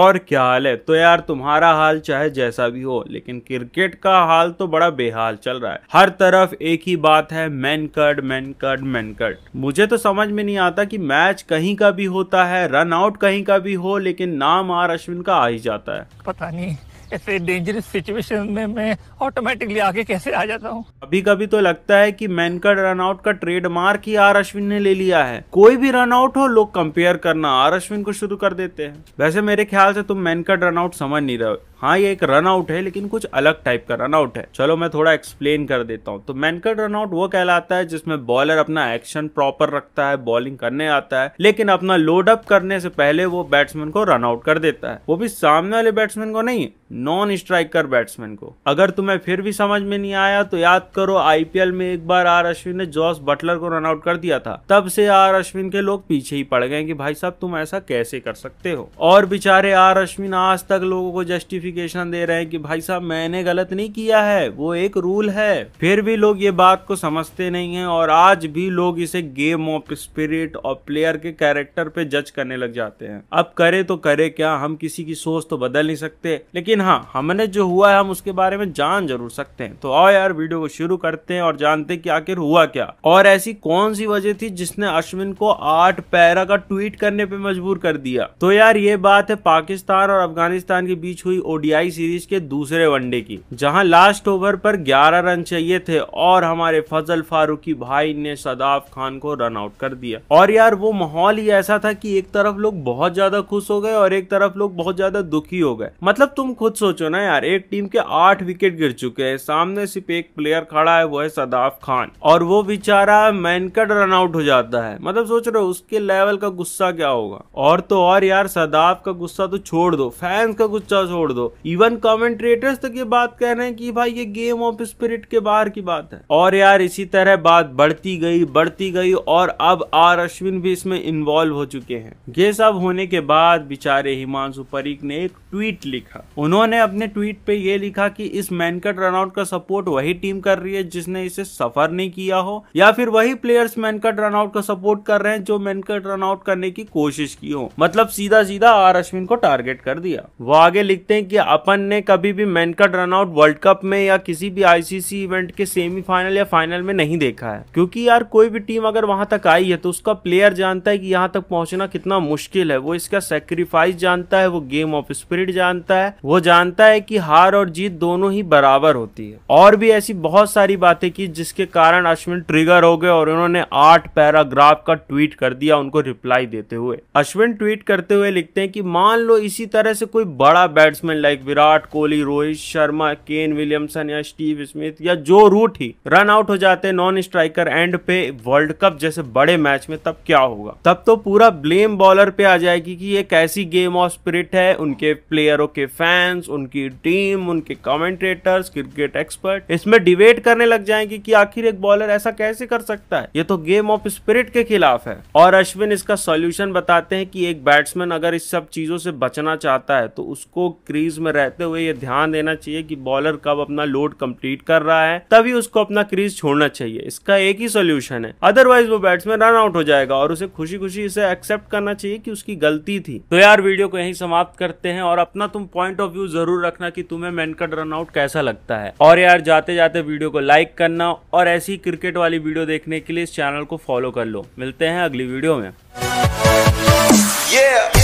और क्या हाल है तो यार तुम्हारा हाल चाहे जैसा भी हो लेकिन क्रिकेट का हाल तो बड़ा बेहाल चल रहा है हर तरफ एक ही बात है Mankad Mankad Mankad मुझे तो समझ में नहीं आता कि मैच कहीं का भी होता है रन आउट कहीं का भी हो लेकिन नाम आर अश्विन का आ ही जाता है पता नहीं ऐसे डेंजरस सिचुएशन में मैं ऑटोमेटिकली आगे कैसे आ जाता हूँ अभी कभी तो लगता है कि मैन का रनआउट का ट्रेडमार्क ही आर अश्विन ने ले लिया है कोई भी रनआउट हो लोग कंपेयर करना आर अश्विन को शुरू कर देते हैं वैसे मेरे ख्याल से तुम मैन का रनआउट समझ नहीं रहे हाँ ये एक रन आउट है लेकिन कुछ अलग टाइप का रन आउट है चलो मैं थोड़ा एक्सप्लेन कर देता हूँ तो मैनकट रन आउट वो कहलाता है जिसमें बॉलर अपना एक्शन प्रॉपर रखता है बॉलिंग करने आता है लेकिन अपना लोड अप करने से पहले वो बैट्समैन को रन आउट कर देता है वो भी सामने वाले बैट्समैन को नहीं नॉन स्ट्राइकर बैट्समैन को अगर तुम्हें फिर भी समझ में नहीं आया तो याद करो आईपीएल में एक बार आर अश्विन ने जॉस बटलर को रन आउट कर दिया था तब से आर अश्विन के लोग पीछे ही पड़ गए कि भाई साहब तुम ऐसा कैसे कर सकते हो और बेचारे आर अश्विन आज तक लोगों को जस्टिफिक जस्टिफिकेशन दे रहे हैं कि भाई साहब मैंने गलत नहीं किया है वो एक रूल है फिर भी लोग ये बात को समझते नहीं है और आज भी लोग इसे गेम ऑफ स्पिरिट और प्लेयर के कैरेक्टर पे जज करने लग जाते हैं अब करे तो करे क्या हम किसी की सोच तो बदल नहीं सकते लेकिन हाँ हमने जो हुआ है हम उसके बारे में जान जरूर सकते हैं तो आओ यार वीडियो को शुरू करते हैं और जानते हैं कि आखिर हुआ क्या और ऐसी कौन सी वजह थी जिसने अश्विन को आठ पैरा का ट्वीट करने पे मजबूर कर दिया तो यार ये बात है पाकिस्तान और अफगानिस्तान के बीच हुई ओडीआई सीरीज के दूसरे वनडे की जहां लास्ट ओवर पर 11 रन चाहिए थे और हमारे फजल फारूकी भाई ने सदाफ खान को रन आउट कर दिया और यार वो माहौल ही ऐसा था कि एक तरफ लोग बहुत ज्यादा खुश हो गए और एक तरफ लोग बहुत ज्यादा दुखी हो गए मतलब तुम खुद सोचो ना यार एक टीम के आठ विकेट गिर चुके हैं सामने सिर्फ एक प्लेयर खड़ा है वो है सदाफ खान और वो बेचारा मैनकट रन आउट हो जाता है मतलब सोच रहे हो उसके लेवल का गुस्सा क्या होगा और तो और यार सदाफ का गुस्सा तो छोड़ दो फैंस का गुस्सा छोड़ दो हो इवन कमेंट्रेटर्स तक ये बात कह रहे हैं कि भाई ये गेम ऑफ स्पिरिट के बाहर की बात है और यार इसी तरह बात बढ़ती गई बढ़ती गई और अब आर अश्विन भी इसमें इन्वॉल्व हो चुके हैं ये सब होने के बाद बेचारे हिमांशु परीख ने एक ट्वीट लिखा उन्होंने अपने ट्वीट पे ये लिखा कि इस मैनकट रनआउट का सपोर्ट वही टीम कर रही है जिसने इसे सफर नहीं किया हो या फिर वही प्लेयर्स मैनकट रनआउट का सपोर्ट कर रहे हैं जो मैनकट रनआउट करने की कोशिश की हो मतलब सीधा सीधा आर अश्विन को टारगेट कर दिया वो आगे लिखते हैं कि अपन ने कभी भी मैन का रनआउट वर्ल्ड कप में या किसी भी आईसीसी इवेंट के सेमीफाइनल या फाइनल में नहीं देखा है क्योंकि यार कोई भी टीम अगर वहां तक आई है तो उसका प्लेयर जानता है कि यहाँ तक पहुंचना कितना मुश्किल है वो इसका सेक्रीफाइस जानता है वो गेम ऑफ स्पिरिट जानता है वो जानता है कि हार और जीत दोनों ही बराबर होती है और भी ऐसी बहुत सारी बातें की जिसके कारण अश्विन ट्रिगर हो गए और उन्होंने आठ पैराग्राफ का ट्वीट कर दिया उनको रिप्लाई देते हुए अश्विन ट्वीट करते हुए लिखते हैं कि मान लो इसी तरह से कोई बड़ा batsman like Virat Kohli Rohit Sharma Kane Williamson या स्टीव स्मिथ या जो रूट ही रन आउट हो जाते नॉन स्ट्राइकर एंड पे वर्ल्ड कप जैसे बड़े मैच में तब क्या होगा तब तो पूरा ब्लेम बॉलर पे आ जाएगी कि ये कैसी गेम ऑफ स्पिरिट है उनके प्लेयरों के फैंस उनकी टीम उनके कमेंटेटर्स क्रिकेट एक्सपर्ट इसमें डिबेट करने लग जाएंगे कि आखिर एक बॉलर ऐसा कैसे कर सकता है ये तो गेम ऑफ स्पिरिट के खिलाफ है और अश्विन इसका सोल्यूशन बताते हैं कि एक बैट्समैन अगर इस सब चीजों से बचना चाहता है तो उसको क्रीज क्रीज में रहते हुए ये ध्यान देना चाहिए कि बॉलर कब अपना लोड कंप्लीट कर रहा है तभी उसको अपना क्रीज छोड़ना चाहिए इसका एक ही सोल्यूशन है अदरवाइज वो बैट्समैन रन आउट हो जाएगा और उसे खुशी खुशी इसे एक्सेप्ट करना चाहिए कि उसकी गलती थी तो यार वीडियो को यही समाप्त करते हैं और अपना तुम पॉइंट ऑफ व्यू जरूर रखना की तुम्हें मैनकट रन आउट कैसा लगता है और यार जाते जाते वीडियो को लाइक करना और ऐसी क्रिकेट वाली वीडियो देखने के लिए इस चैनल को फॉलो कर लो मिलते हैं अगली वीडियो में yeah.